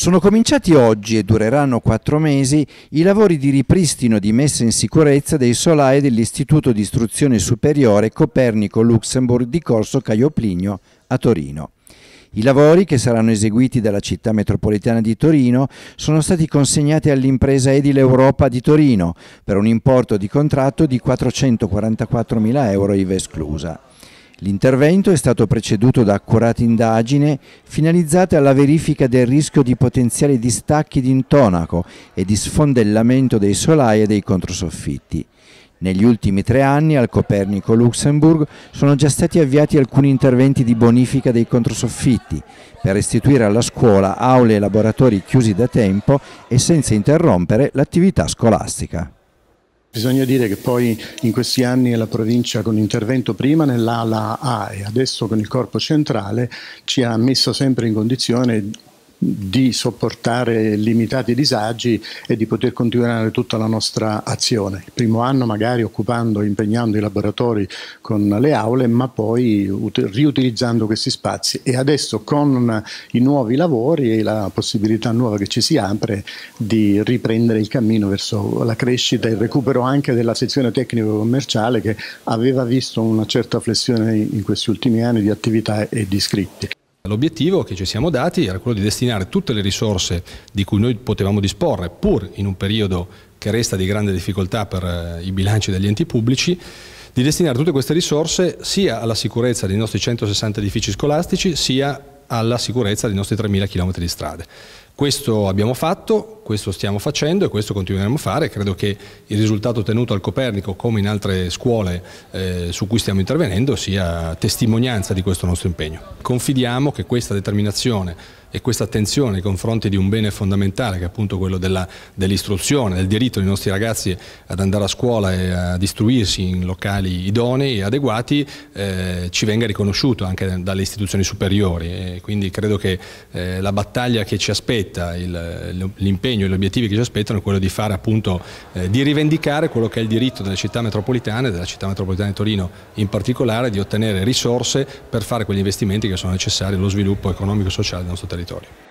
Sono cominciati oggi e dureranno quattro mesi i lavori di ripristino di messa in sicurezza dei solai dell'Istituto di Istruzione Superiore Copernico Luxemburg di Corso Caio Plinio a Torino. I lavori, che saranno eseguiti dalla città metropolitana di Torino, sono stati consegnati all'impresa Edile Europa di Torino per un importo di contratto di 444.000 euro IVA esclusa. L'intervento è stato preceduto da accurate indagini finalizzate alla verifica del rischio di potenziali distacchi di intonaco e di sfondellamento dei solai e dei controsoffitti. Negli ultimi tre anni al Copernico Luxemburg sono già stati avviati alcuni interventi di bonifica dei controsoffitti per restituire alla scuola aule e laboratori chiusi da tempo e senza interrompere l'attività scolastica. Bisogna dire che poi in questi anni la provincia con l'intervento prima nell'ala A e adesso con il corpo centrale ci ha messo sempre in condizione di sopportare limitati disagi e di poter continuare tutta la nostra azione. Il primo anno magari occupando, impegnando i laboratori con le aule, ma poi riutilizzando questi spazi. E adesso con i nuovi lavori e la possibilità nuova che ci si apre di riprendere il cammino verso la crescita e il recupero anche della sezione tecnico-commerciale che aveva visto una certa flessione in questi ultimi anni di attività e di iscritti. L'obiettivo che ci siamo dati era quello di destinare tutte le risorse di cui noi potevamo disporre, pur in un periodo che resta di grande difficoltà per eh, i bilanci degli enti pubblici, di destinare tutte queste risorse sia alla sicurezza dei nostri 160 edifici scolastici, sia alla sicurezza dei nostri 3.000 km di strade. Questo abbiamo fatto, questo stiamo facendo e questo continueremo a fare. Credo che il risultato ottenuto al Copernico, come in altre scuole eh, su cui stiamo intervenendo, sia testimonianza di questo nostro impegno. Confidiamo che questa determinazione e questa attenzione nei confronti di un bene fondamentale che è appunto quello dell'istruzione, dell del diritto dei nostri ragazzi ad andare a scuola e ad istruirsi in locali idonei e adeguati eh, ci venga riconosciuto anche dalle istituzioni superiori e quindi credo che eh, la battaglia che ci aspetta, l'impegno impegno e gli obiettivi che ci aspettano è quello di fare appunto, eh, di rivendicare quello che è il diritto delle città metropolitane, della città metropolitana di Torino in particolare, di ottenere risorse per fare quegli investimenti che sono necessari allo sviluppo economico e sociale del nostro territorio.